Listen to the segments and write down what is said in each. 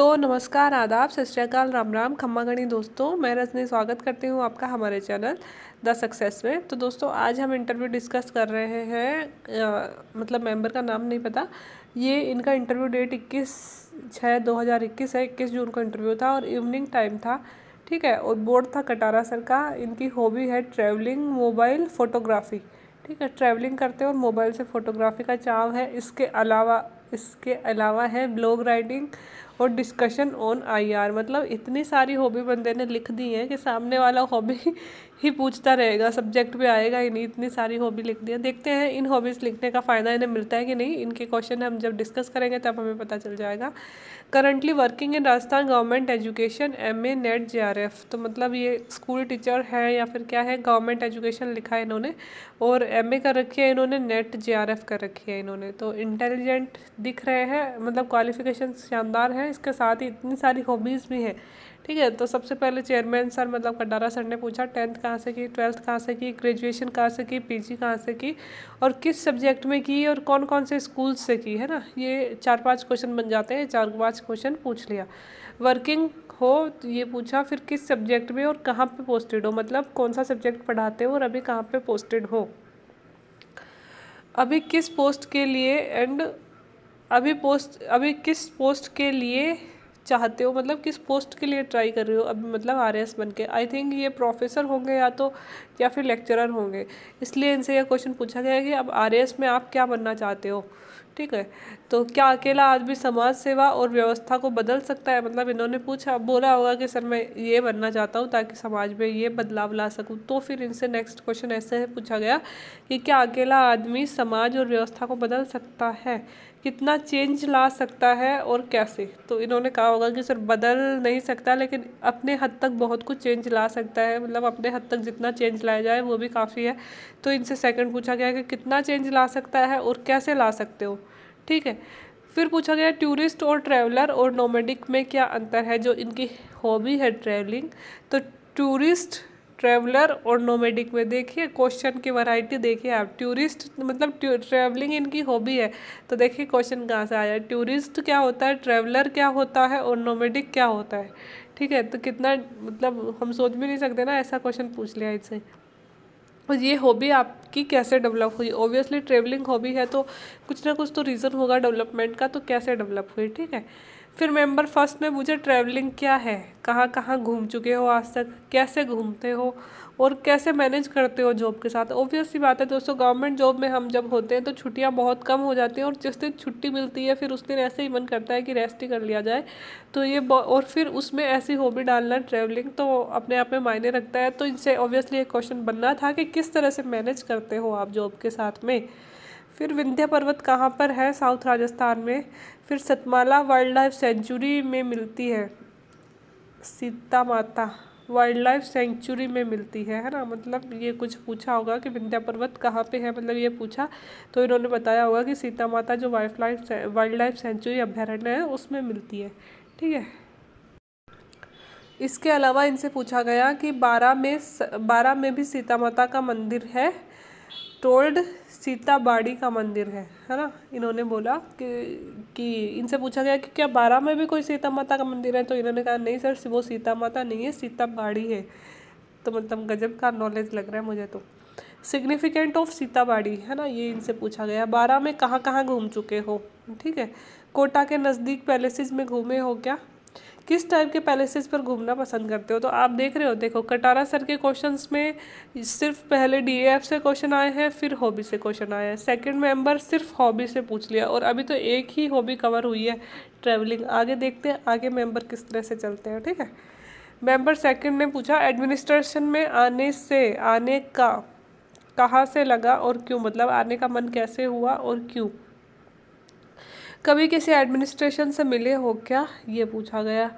तो नमस्कार आदाब सत श्रीकाल राम राम खम्मा गणी दोस्तों मैं रजनी स्वागत करती हूँ आपका हमारे चैनल द सक्सेस में तो दोस्तों आज हम इंटरव्यू डिस्कस कर रहे हैं मतलब मेंबर का नाम नहीं पता ये इनका इंटरव्यू डेट 21 छः 2021 है 21 जून को इंटरव्यू था और इवनिंग टाइम था ठीक है और बोर्ड था कटारा सर का इनकी हॉबी है ट्रैवलिंग मोबाइल फ़ोटोग्राफी ठीक है ट्रैवलिंग करते हैं और मोबाइल से फ़ोटोग्राफी का चाव है इसके अलावा इसके अलावा है ब्लॉग राइटिंग और डिस्कशन ऑन आईआर मतलब इतनी सारी हॉबी बंदे ने लिख दी है कि सामने वाला हॉबी ही पूछता रहेगा सब्जेक्ट पे आएगा ही नहीं इतनी सारी हॉबी लिख दी है देखते हैं इन हॉबीज़ लिखने का फ़ायदा इन्हें मिलता है कि नहीं इनके क्वेश्चन हम जब डिस्कस करेंगे तब हमें पता चल जाएगा currently working in Rajasthan government education M A NET J R F तो मतलब ये स्कूल टीचर है या फिर क्या है गवर्नमेंट एजुकेशन लिखा है इन्होंने और एमए कर रखी है इन्होंने नेट जीआरएफ कर रखी है इन्होंने तो इंटेलिजेंट दिख रहे हैं मतलब क्वालिफिकेशन शानदार हैं इसके साथ ही इतनी सारी हॉबीज़ भी हैं ठीक है तो सबसे पहले चेयरमैन सर मतलब कंडारा सर ने पूछा टेंथ कहाँ से की ट्वेल्थ कहाँ से की ग्रेजुएशन कहाँ से की पीजी कहाँ से की और किस सब्जेक्ट में की और कौन कौन से स्कूल से की है ना ये चार पाँच क्वेश्चन बन जाते हैं चार पाँच क्वेश्चन पूछ लिया वर्किंग हो तो ये पूछा फिर किस सब्जेक्ट में और कहाँ पे पोस्टेड हो मतलब कौन सा सब्जेक्ट पढ़ाते हो और अभी कहाँ पे पोस्टेड हो अभी किस पोस्ट के लिए एंड अभी पोस्ट अभी किस पोस्ट के लिए चाहते हो मतलब किस पोस्ट के लिए ट्राई कर रहे हो अभी मतलब आर एस बन के आई थिंक ये प्रोफेसर होंगे या तो या फिर लेक्चरर होंगे इसलिए इनसे यह क्वेश्चन पूछा गया है कि अब आर एस में आप क्या बनना चाहते हो ठीक है तो क्या अकेला आदमी समाज सेवा और व्यवस्था को बदल सकता है मतलब इन्होंने पूछा बोला होगा कि सर मैं ये बनना चाहता हूँ ताकि समाज में ये बदलाव ला सकूँ तो फिर इनसे नेक्स्ट क्वेश्चन ऐसे है पूछा गया कि क्या अकेला आदमी समाज और व्यवस्था को बदल सकता है कितना चेंज ला सकता है और कैसे तो इन्होंने कहा होगा कि सर बदल नहीं सकता लेकिन अपने हद तक बहुत कुछ चेंज ला सकता है मतलब अपने हद तक जितना चेंज लाया जाए वो भी काफ़ी है तो इनसे सेकंड पूछा गया कि कितना चेंज ला सकता है और कैसे ला सकते हो ठीक है फिर पूछा गया टूरिस्ट और ट्रैवलर और नोमेडिक में क्या अंतर है जो इनकी हॉबी है ट्रैवलिंग तो टूरिस्ट ट्रैवलर और नोमेडिक में देखिए क्वेश्चन की वैरायटी देखिए आप टूरिस्ट मतलब ट्रैवलिंग इनकी हॉबी है तो देखिए क्वेश्चन कहाँ से आया टूरिस्ट क्या होता है ट्रैवलर क्या होता है और नोमेडिक क्या होता है ठीक है तो कितना मतलब हम सोच भी नहीं सकते ना ऐसा क्वेश्चन पूछ लिया इससे और ये हॉबी आपकी कैसे डेवलप हुई ओबियसली ट्रेवलिंग हॉबी है तो कुछ ना कुछ तो रीज़न होगा डेवलपमेंट का तो कैसे डेवलप हुई ठीक है फिर मेंबर फर्स्ट में मुझे ट्रैवलिंग क्या है कहाँ कहाँ घूम चुके हो आज तक कैसे घूमते हो और कैसे मैनेज करते हो जॉब के साथ ऑब्वियस सी बात है दोस्तों गवर्नमेंट जॉब में हम जब होते हैं तो छुट्टियाँ बहुत कम हो जाती हैं और जिस दिन छुट्टी मिलती है फिर उस दिन ऐसे ही मन करता है कि रेस्ट ही कर लिया जाए तो ये और फिर उसमें ऐसी हॉबी डालना ट्रैवलिंग तो अपने आप में मायने रखता है तो इनसे ऑब्वियसली एक क्वेश्चन बनना था कि किस तरह से मैनेज करते हो आप जॉब के साथ में फिर विंध्या पर्वत कहाँ पर है साउथ राजस्थान में फिर सतमाला वाइल्ड लाइफ सेंचुरी में मिलती है सीता माता वाइल्ड लाइफ सेंचुरी में मिलती है है ना मतलब ये कुछ पूछा होगा कि विंध्या पर्वत कहाँ पे है मतलब ये पूछा तो इन्होंने बताया होगा कि सीता माता जो wild life wild life sanctuary अभ्यारण्य है उसमें मिलती है ठीक है इसके अलावा इनसे पूछा गया कि बारह में बारह में भी सीता माता का मंदिर है टोल्ड सीता बाड़ी का मंदिर है है ना इन्होंने बोला कि कि इनसे पूछा गया कि क्या बारह में भी कोई सीता माता का मंदिर है तो इन्होंने कहा नहीं सर वो सीता माता नहीं है सीता बाड़ी है तो मतलब गजब का नॉलेज लग रहा है मुझे तो सिग्निफिकेंट ऑफ सीताबाड़ी है ना ये इनसे पूछा गया बारह में कहाँ कहाँ घूम चुके हो ठीक है कोटा के नज़दीक पैलेसेस में घूमे हो क्या किस टाइप के पैलेसेस पर घूमना पसंद करते हो तो आप देख रहे हो देखो कटारा सर के क्वेश्चन में सिर्फ पहले डी से क्वेश्चन आए हैं फिर हॉबी से क्वेश्चन आया है सेकेंड मेंबर सिर्फ हॉबी से पूछ लिया और अभी तो एक ही हॉबी कवर हुई है ट्रैवलिंग आगे देखते हैं आगे मेंबर किस तरह से चलते हैं ठीक है मेंबर सेकंड ने पूछा एडमिनिस्ट्रेशन में आने से आने का कहाँ से लगा और क्यों मतलब आने का मन कैसे हुआ और क्यों कभी किसी एडमिनिस्ट्रेशन से मिले हो क्या ये पूछा गया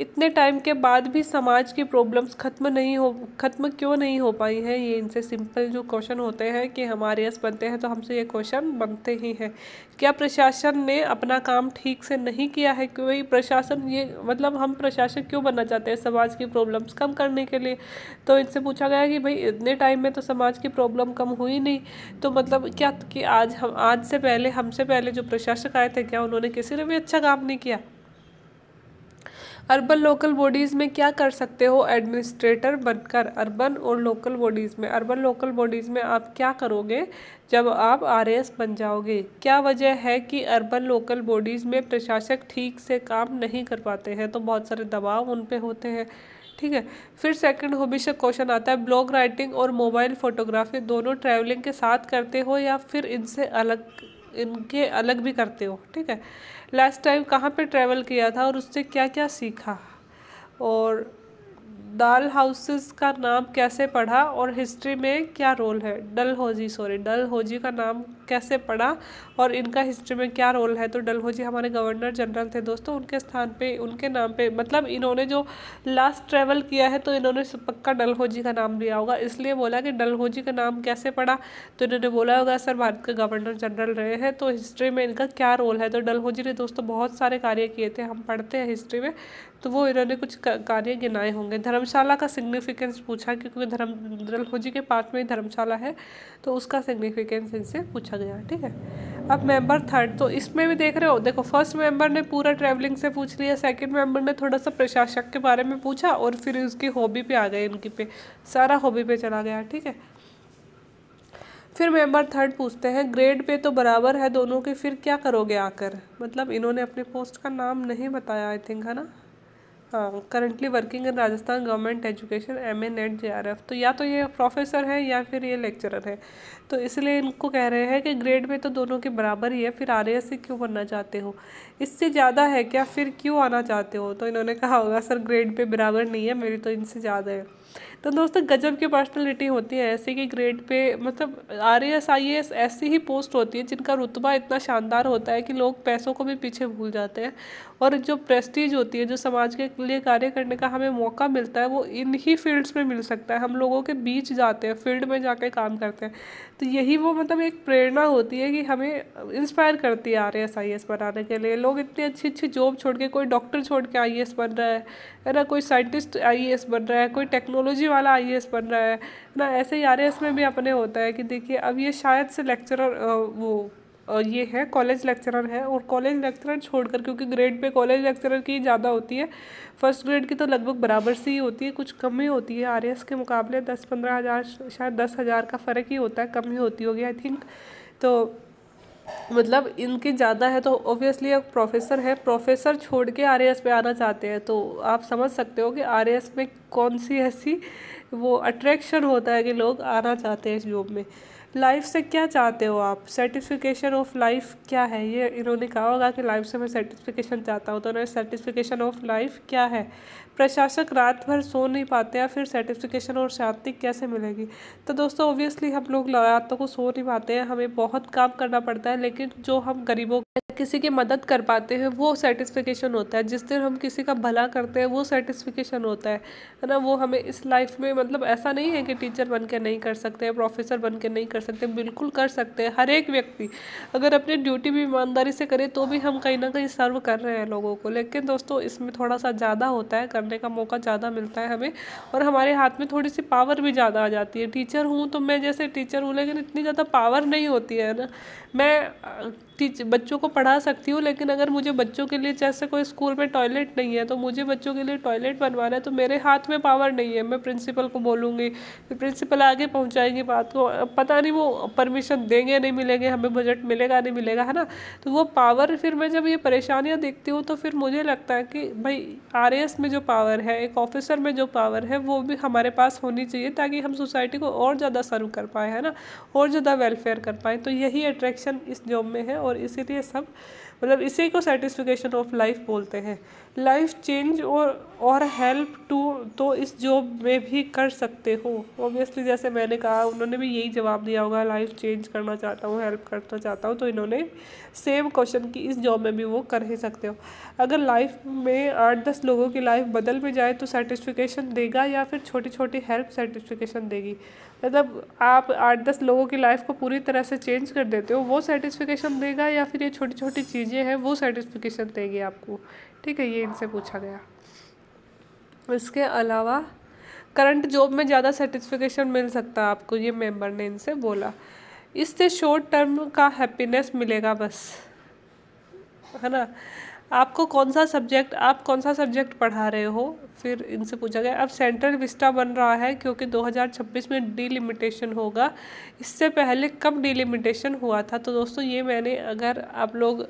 इतने टाइम के बाद भी समाज की प्रॉब्लम्स ख़त्म नहीं हो ख़त्म क्यों नहीं हो पाई हैं ये इनसे सिंपल जो क्वेश्चन होते हैं कि हमारे यस बनते हैं तो हमसे ये क्वेश्चन बनते ही हैं क्या प्रशासन ने अपना काम ठीक से नहीं किया है क्योंकि प्रशासन ये मतलब हम प्रशासक क्यों बनना चाहते हैं समाज की प्रॉब्लम्स कम करने के लिए तो इनसे पूछा गया कि भाई इतने टाइम में तो समाज की प्रॉब्लम कम हुई नहीं तो मतलब क्या कि आज हम आज से पहले हमसे पहले जो प्रशासक आए थे क्या उन्होंने किसी ने भी अच्छा काम नहीं किया अर्बन लोकल बॉडीज़ में क्या कर सकते हो एडमिनिस्ट्रेटर बनकर अर्बन और लोकल बॉडीज़ में अर्बन लोकल बॉडीज़ में आप क्या करोगे जब आप आर बन जाओगे क्या वजह है कि अर्बन लोकल बॉडीज़ में प्रशासक ठीक से काम नहीं कर पाते हैं तो बहुत सारे दबाव उन पर होते हैं ठीक है फिर सेकंड हॉबी से क्वेश्चन आता है ब्लॉग राइटिंग और मोबाइल फोटोग्राफी दोनों ट्रैवलिंग के साथ करते हो या फिर इनसे अलग इनके अलग भी करते हो ठीक है लास्ट टाइम कहाँ पे ट्रैवल किया था और उससे क्या क्या सीखा और डल हाउसेस का नाम कैसे पढ़ा और हिस्ट्री में क्या रोल है डल होजी सॉरी डल होजी का नाम कैसे पड़ा और इनका हिस्ट्री में क्या रोल है तो डलहोजी हमारे गवर्नर जनरल थे दोस्तों उनके स्थान पे उनके नाम पे मतलब इन्होंने जो लास्ट ट्रैवल किया है तो इन्होंने पक्का डलहोजी का नाम लिया होगा इसलिए बोला कि डलहोजी का नाम कैसे पड़ा तो इन्होंने बोला होगा सर भारत के गवर्नर जनरल रहे हैं तो हिस्ट्री में इनका क्या रोल है तो डलहोजी ने दोस्तों बहुत सारे कार्य किए थे हम पढ़ते हैं हिस्ट्री में तो वो इन्होंने कुछ कार्य गिनाए होंगे धर्मशाला का सिग्निफिकेंस पूछा क्योंकि धर्म डलहोजी के पास में ही धर्मशाला है तो उसका सिग्निफिकेंस इनसे पूछा रखा गया ठीक है अब मेंबर थर्ड तो इसमें भी देख रहे हो देखो फर्स्ट मेंबर ने पूरा ट्रैवलिंग से पूछ लिया सेकंड मेंबर ने थोड़ा सा प्रशासक के बारे में पूछा और फिर उसकी हॉबी पे आ गए इनकी पे सारा हॉबी पे चला गया ठीक है फिर मेंबर थर्ड पूछते हैं ग्रेड पे तो बराबर है दोनों के फिर क्या करोगे आकर मतलब इन्होंने अपने पोस्ट का नाम नहीं बताया आई थिंक है ना हाँ currently working in Rajasthan government education M A NET J R F तो या तो ये प्रोफेसर है या फिर ये लेक्चरर है तो इसलिए इनको कह रहे हैं कि ग्रेड में तो दोनों के बराबर ही है फिर आर एस सी क्यों बनना चाहते हो इससे ज़्यादा है क्या फिर क्यों आना चाहते हो तो इन्होंने कहा होगा सर ग्रेड पे बराबर नहीं है मेरी तो इनसे ज़्यादा है तो दोस्तों गजब की पर्सनैलिटी होती है ऐसे कि ग्रेड पे मतलब आर एस आई एस ऐसी ही पोस्ट होती है जिनका रुतबा इतना शानदार होता है कि लोग पैसों को भी पीछे भूल जाते हैं और जो प्रेस्टीज होती है जो समाज के लिए कार्य करने का हमें मौका मिलता है वो इन ही फील्ड्स में मिल सकता है हम लोगों के बीच जाते हैं फील्ड में जाके काम करते हैं तो यही वो मतलब एक प्रेरणा होती है कि हमें इंस्पायर करती है आर एस आई एस बनाने के लिए लोग इतनी अच्छी अच्छी जॉब छोड़ के कोई डॉक्टर छोड़ के आई एस बन रहा है ना कोई साइंटिस्ट आई एस बन रहा है कोई टेक्नोलॉजी वाला आई बन रहा है ना ऐसे ही आर में भी अपने होता है कि देखिए अब ये शायद से लेक्चरर वो ये है कॉलेज लेक्चरर है और कॉलेज लेक्चरर छोड़कर क्योंकि ग्रेड पे कॉलेज लेक्चरर की ज़्यादा होती है फर्स्ट ग्रेड की तो लगभग बराबर सी ही होती है कुछ कम ही होती है आर के मुकाबले दस पंद्रह हज़ार शायद दस हज़ार का फ़र्क ही होता है कम ही होती होगी आई थिंक तो मतलब इनकी ज़्यादा है तो ऑब्वियसली एक प्रोफेसर है प्रोफेसर छोड़ के आर पे आना चाहते हैं तो आप समझ सकते हो कि आर में कौन सी ऐसी वो अट्रैक्शन होता है कि लोग आना चाहते हैं इस जॉब में लाइफ से क्या चाहते हो आप सर्टिफिकेशन ऑफ लाइफ क्या है ये इन्होंने कहा होगा कि लाइफ से मैं सर्टिफिकेशन चाहता हूँ तो उन्होंने सर्टिफिकेशन ऑफ लाइफ क्या है प्रशासक रात भर सो नहीं पाते हैं फिर सर्टिफिकेशन और शांति कैसे मिलेगी तो दोस्तों ओबियसली हम लोग रातों को सो नहीं पाते हैं हमें बहुत काम करना पड़ता है लेकिन जो हम गरीबों किसी की मदद कर पाते हैं वो सर्टिफिकेशन होता है जिस दिन हम किसी का भला करते हैं वो सर्टिफिकेशन होता है है ना वो हमें इस लाइफ में मतलब ऐसा नहीं है कि टीचर बन के नहीं कर सकते प्रोफेसर बन के नहीं कर सकते बिल्कुल कर सकते हैं हर एक व्यक्ति अगर अपनी ड्यूटी भी ईमानदारी से करे तो भी हम कहीं ना कहीं सर्व कर रहे हैं लोगों को लेकिन दोस्तों इसमें थोड़ा सा ज़्यादा होता है कर करने का मौका ज़्यादा मिलता है हमें और हमारे हाथ में थोड़ी सी पावर भी ज़्यादा आ जाती है टीचर हूँ तो मैं जैसे टीचर हूँ लेकिन इतनी ज़्यादा पावर नहीं होती है ना मैं टीच बच्चों को पढ़ा सकती हूँ लेकिन अगर मुझे बच्चों के लिए जैसे कोई स्कूल में टॉयलेट नहीं है तो मुझे बच्चों के लिए टॉयलेट बनवाना है तो मेरे हाथ में पावर नहीं है मैं प्रिंसिपल को बोलूँगी फिर प्रिंसिपल आगे पहुँचाएगी बात को पता नहीं वो परमिशन देंगे नहीं मिलेंगे हमें बजट मिलेगा नहीं मिलेगा है ना तो वो पावर फिर मैं जब ये परेशानियाँ देखती हूँ तो फिर मुझे लगता है कि भाई आर में जो पावर पावर है एक ऑफिसर में जो पावर है वो भी हमारे पास होनी चाहिए ताकि हम सोसाइटी को और ज़्यादा सर्व कर पाए है ना और ज़्यादा वेलफेयर कर पाएँ तो यही अट्रैक्शन इस जॉब में है और इसीलिए सब मतलब इसी को सेटिस्फिकेशन ऑफ लाइफ बोलते हैं लाइफ चेंज और और हेल्प टू तो इस जॉब में भी कर सकते हो ओबियसली जैसे मैंने कहा उन्होंने भी यही जवाब दिया होगा लाइफ चेंज करना चाहता हूँ हेल्प करना चाहता हूँ तो इन्होंने सेम क्वेश्चन की इस जॉब में भी वो कर ही सकते हो अगर लाइफ में आठ दस लोगों की लाइफ बदल भी जाए तो सेटिस्फिकेशन देगा या फिर छोटी छोटी हेल्प सेटिस्फिकेशन देगी मतलब आप आठ दस लोगों की लाइफ को पूरी तरह से चेंज कर देते हो वो सेटिस्फिकेशन देगा या फिर ये छोटी छोटी चीज़ें हैं वो सेटिस्फिकेशन देगी आपको ठीक है ये इनसे पूछा गया इसके अलावा करंट जॉब में ज़्यादा सेटिस्फिकेशन मिल सकता है आपको ये मेंबर ने इनसे बोला इससे शॉर्ट टर्म का हैप्पीनेस मिलेगा बस है ना आपको कौन सा सब्जेक्ट आप कौन सा सब्जेक्ट पढ़ा रहे हो फिर इनसे पूछा गया अब सेंट्रल विस्टा बन रहा है क्योंकि 2026 में डीलिमिटेशन होगा इससे पहले कब डीलिमिटेशन हुआ था तो दोस्तों ये मैंने अगर आप लोग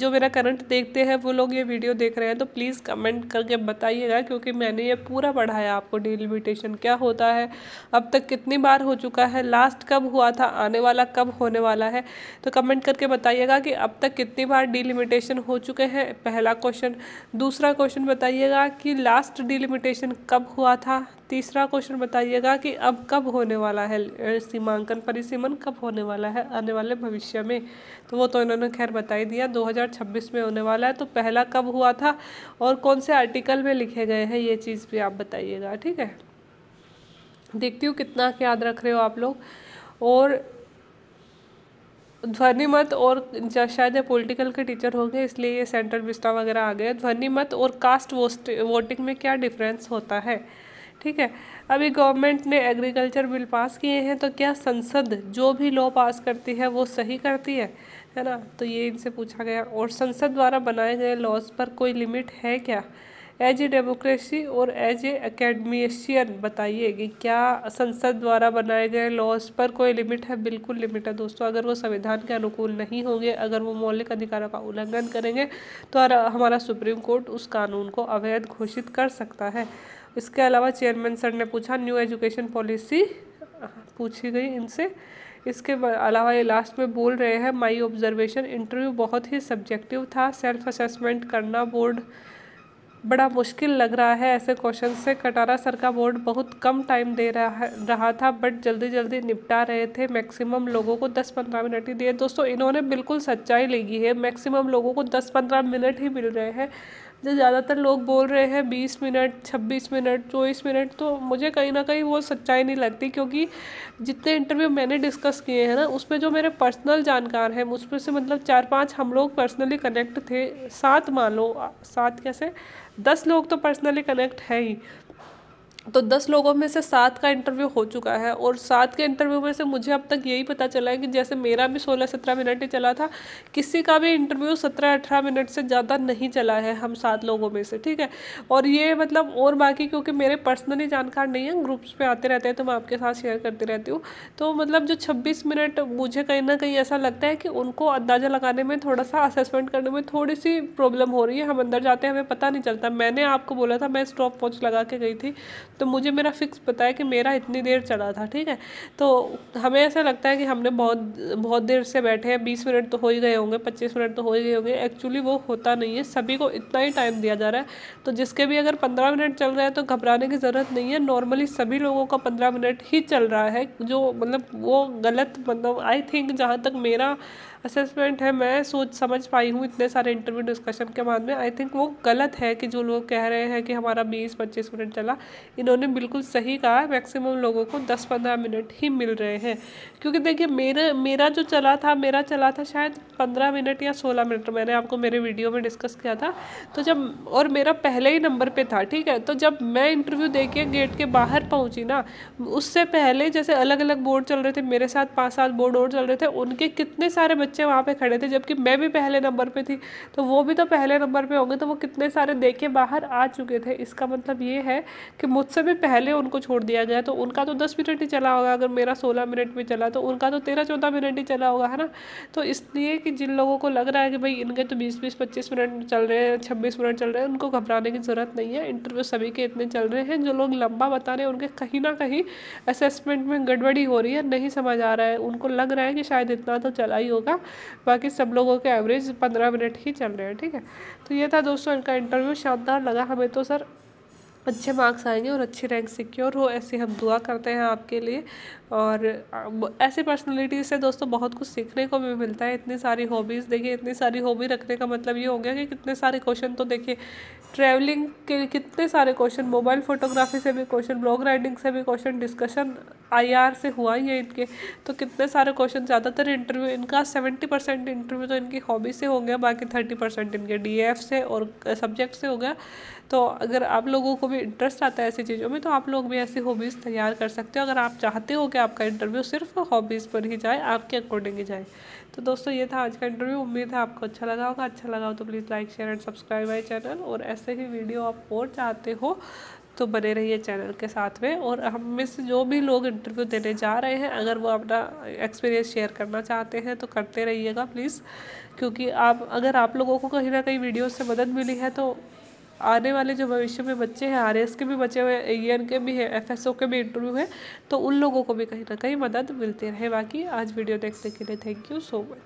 जो मेरा करंट देखते हैं वो लोग ये वीडियो देख रहे हैं तो प्लीज़ कमेंट करके बताइएगा क्योंकि मैंने ये पूरा पढ़ाया आपको डीलिमिटेशन क्या होता है अब तक कितनी बार हो चुका है लास्ट कब हुआ था आने वाला कब होने वाला है तो कमेंट करके बताइएगा कि अब तक कितनी बार डीलिमिटेशन हो चुके हैं है पहला क्वेश्चन दूसरा क्वेश्चन बताइएगा कि लास्ट डिलिमिटेशन कब हुआ था तीसरा क्वेश्चन बताइएगा कि अब कब होने वाला है सीमांकन परिसीमन कब होने वाला है आने वाले भविष्य में तो वो तो इन्होंने खैर बता ही दिया 2026 में होने वाला है तो पहला कब हुआ था और कौन से आर्टिकल में लिखे गए हैं ये चीज़ भी आप बताइएगा ठीक है देखती हूँ कितना याद रख रहे हो आप लोग और ध्वनि मत और शायद ये पॉलिटिकल के टीचर होंगे इसलिए ये सेंट्रल विस्टा वगैरह आ गए ध्वनि मत और कास्ट वोस्ट वोटिंग में क्या डिफरेंस होता है ठीक है अभी गवर्नमेंट ने एग्रीकल्चर बिल पास किए हैं तो क्या संसद जो भी लॉ पास करती है वो सही करती है है ना तो ये इनसे पूछा गया और संसद द्वारा बनाए गए लॉज पर कोई लिमिट है क्या एज ए डेमोक्रेसी और एज ए अकेडमिशियन बताइए कि क्या संसद द्वारा बनाए गए लॉज पर कोई लिमिट है बिल्कुल लिमिट है दोस्तों अगर वो संविधान के अनुकूल नहीं होंगे अगर वो मौलिक अधिकारों का उल्लंघन करेंगे तो हमारा सुप्रीम कोर्ट उस कानून को अवैध घोषित कर सकता है इसके अलावा चेयरमैन सर ने पूछा न्यू एजुकेशन पॉलिसी पूछी गई इनसे इसके अलावा ये लास्ट में बोल रहे हैं माई ऑब्जर्वेशन इंटरव्यू बहुत ही सब्जेक्टिव था सेल्फ असेसमेंट करना बोर्ड बड़ा मुश्किल लग रहा है ऐसे क्वेश्चन से कटारा सर का बोर्ड बहुत कम टाइम दे रहा रहा था बट जल्दी जल्दी निपटा रहे थे मैक्सिमम लोगों को दस पंद्रह मिनट ही दिए दोस्तों इन्होंने बिल्कुल सच्चाई लेगी है मैक्सिमम लोगों को दस पंद्रह मिनट ही मिल रहे हैं जो ज़्यादातर लोग बोल रहे हैं बीस मिनट छब्बीस मिनट चौबीस मिनट तो मुझे कहीं ना कहीं वो सच्चाई नहीं लगती क्योंकि जितने इंटरव्यू मैंने डिस्कस किए हैं ना उसमें जो मेरे पर्सनल जानकार हैं उसमें से मतलब चार पाँच हम लोग पर्सनली कनेक्ट थे सात मान लो सात कैसे दस लोग तो पर्सनली कनेक्ट है ही तो दस लोगों में से सात का इंटरव्यू हो चुका है और सात के इंटरव्यू में से मुझे अब तक यही पता चला है कि जैसे मेरा भी सोलह सत्रह मिनट ही चला था किसी का भी इंटरव्यू सत्रह अठारह मिनट से ज़्यादा नहीं चला है हम सात लोगों में से ठीक है और ये मतलब और बाकी क्योंकि मेरे पर्सनली जानकार नहीं है ग्रुप्स पर आते रहते हैं तो मैं आपके साथ शेयर करती रहती हूँ तो मतलब जो छब्बीस मिनट मुझे कहीं ना कहीं ऐसा लगता है कि उनको अंदाज़ा लगाने में थोड़ा सा असेसमेंट करने में थोड़ी सी प्रॉब्लम हो रही है हम अंदर जाते हैं हमें पता नहीं चलता मैंने आपको बोला था मैं स्टॉप वॉच लगा के गई थी तो मुझे मेरा फ़िक्स पता है कि मेरा इतनी देर चला था ठीक है तो हमें ऐसा लगता है कि हमने बहुत बहुत देर से बैठे हैं बीस मिनट तो हो ही गए होंगे पच्चीस मिनट तो हो ही गए होंगे एक्चुअली वो होता नहीं है सभी को इतना ही टाइम दिया जा रहा है तो जिसके भी अगर पंद्रह मिनट चल रहा है तो घबराने की ज़रूरत नहीं है नॉर्मली सभी लोगों का पंद्रह मिनट ही चल रहा है जो मतलब वो गलत मतलब आई थिंक जहाँ तक मेरा असेसमेंट है मैं सोच समझ पाई हूँ इतने सारे इंटरव्यू डिस्कशन के बाद में आई थिंक वो गलत है कि जो लोग कह रहे हैं कि हमारा बीस पच्चीस मिनट चला इन्होंने बिल्कुल सही कहा मैक्सिमम लोगों को दस पंद्रह मिनट ही मिल रहे हैं क्योंकि देखिए मेरे मेरा जो चला था मेरा चला था शायद पंद्रह मिनट या सोलह मिनट मैंने आपको मेरे वीडियो में डिस्कस किया था तो जब और मेरा पहले ही नंबर पर था ठीक है तो जब मैं इंटरव्यू दे के गेट के बाहर पहुँची ना उससे पहले जैसे अलग अलग बोर्ड चल रहे थे मेरे साथ पाँच सात बोर्ड और चल रहे थे उनके कितने सारे बच्चे बच्चे वहाँ पे खड़े थे जबकि मैं भी पहले नंबर पे थी तो वो भी तो पहले नंबर पे होंगे तो वो कितने सारे देखे बाहर आ चुके थे इसका मतलब ये है कि मुझसे भी पहले उनको छोड़ दिया गया तो उनका तो दस मिनट ही चला होगा अगर मेरा सोलह मिनट में चला तो उनका तो तेरह चौदह मिनट ही चला होगा है ना तो इसलिए कि जिन लोगों को लग रहा है कि भाई इनके तो बीस बीस पच्चीस मिनट चल रहे हैं छब्बीस मिनट चल रहे हैं उनको घबराने की ज़रूरत नहीं है इंटरव्यू सभी के इतने चल रहे हैं जो लोग लंबा बता रहे हैं उनके कहीं ना कहीं असेसमेंट में गड़बड़ी हो रही है नहीं समझ आ रहा है उनको लग रहा है कि शायद इतना तो चला ही होगा बाकी सब लोगों के एवरेज पंद्रह मिनट ही चल रहे हैं ठीक है तो ये था दोस्तों इनका इंटरव्यू शानदार लगा हमें तो सर अच्छे मार्क्स आएंगे और अच्छी रैंक सिक्योर हो ऐसी हम दुआ करते हैं आपके लिए और ऐसे पर्सनैलिटीज़ से दोस्तों बहुत कुछ सीखने को भी मिलता है इतनी सारी हॉबीज़ देखिए इतनी सारी हॉबी रखने का मतलब ये हो गया कि कितने सारे क्वेश्चन तो देखिए ट्रैवलिंग के कितने सारे क्वेश्चन मोबाइल फोटोग्राफी से भी क्वेश्चन ब्लॉग राइडिंग से भी क्वेश्चन डिस्कशन आई से हुआ ही है इनके तो कितने सारे क्वेश्चन ज़्यादातर इंटरव्यू इनका सेवेंटी परसेंट इंटरव्यू तो इनकी हॉबी से हो गया बाकी थर्टी परसेंट इनके डी से और सब्जेक्ट से हो गया तो अगर आप लोगों को भी इंटरेस्ट आता है ऐसी चीज़ों में तो आप लोग भी ऐसी हॉबीज़ तैयार कर सकते हो अगर आप चाहते हो कि आपका इंटरव्यू सिर्फ हॉबीज़ पर ही जाए आपके अकॉर्डिंग ही जाए तो दोस्तों ये था आज का इंटरव्यू उम्मीद है आपको अच्छा लगा होगा अच्छा लगा हो तो please like share and subscribe my channel और ऐसे ही वीडियो आप और चाहते हो तो बने रहिए चैनल के साथ में और हम में से जो भी लोग इंटरव्यू देने जा रहे हैं अगर वो अपना एक्सपीरियंस शेयर करना चाहते हैं तो करते रहिएगा प्लीज़ क्योंकि आप अगर आप लोगों को कहीं ना कहीं वीडियो से मदद मिली है तो आने वाले जो भविष्य में बच्चे हैं आर के भी बचे हुए ए e के भी हैं एफ के भी इंटरव्यू है तो उन लोगों को भी कहीं ना कहीं मदद मिलती रहे बाकी आज वीडियो देखने के लिए थैंक यू सो मच